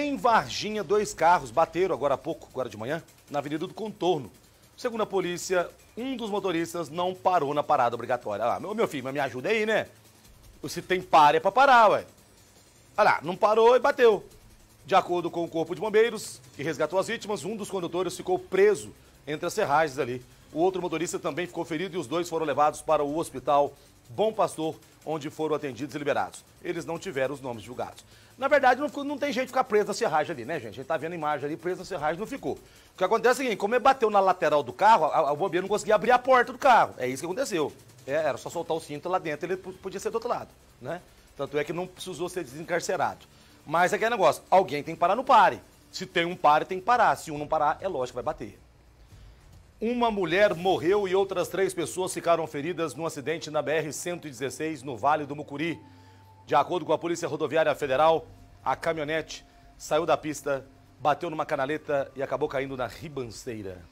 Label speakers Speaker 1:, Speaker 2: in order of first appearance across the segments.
Speaker 1: Em Varginha, dois carros bateram agora há pouco, agora de manhã, na Avenida do Contorno. Segundo a polícia, um dos motoristas não parou na parada obrigatória. Olha lá, meu, meu filho, mas me ajuda aí, né? Se tem pare é pra parar, ué. Olha lá, não parou e bateu. De acordo com o Corpo de Bombeiros, que resgatou as vítimas, um dos condutores ficou preso entre as serragens ali. O outro motorista também ficou ferido e os dois foram levados para o hospital Bom Pastor, onde foram atendidos e liberados. Eles não tiveram os nomes divulgados. Na verdade, não, ficou, não tem jeito de ficar preso na serragem ali, né, gente? A gente tá vendo a imagem ali, preso na serragem, não ficou. O que acontece é o seguinte, como ele bateu na lateral do carro, o bombeiro não conseguia abrir a porta do carro. É isso que aconteceu. É, era só soltar o cinto lá dentro, ele podia ser do outro lado, né? Tanto é que não precisou ser desencarcerado. Mas é aquele negócio, alguém tem que parar no pare. Se tem um pare, tem que parar. Se um não parar, é lógico que vai bater. Uma mulher morreu e outras três pessoas ficaram feridas num acidente na BR-116, no Vale do Mucuri. De acordo com a Polícia Rodoviária Federal, a caminhonete saiu da pista, bateu numa canaleta e acabou caindo na ribanceira.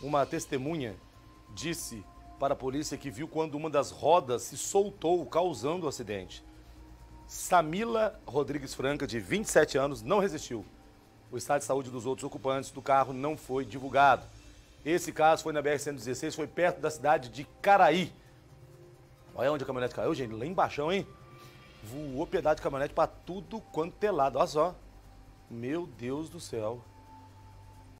Speaker 1: Uma testemunha disse para a polícia que viu quando uma das rodas se soltou, causando o acidente. Samila Rodrigues Franca, de 27 anos, não resistiu. O estado de saúde dos outros ocupantes do carro não foi divulgado. Esse caso foi na BR-116, foi perto da cidade de Caraí. Olha onde a caminhonete caiu, gente, lá embaixo, hein? Voou piedade de caminhonete para tudo quanto é lado, olha só. Meu Deus do céu.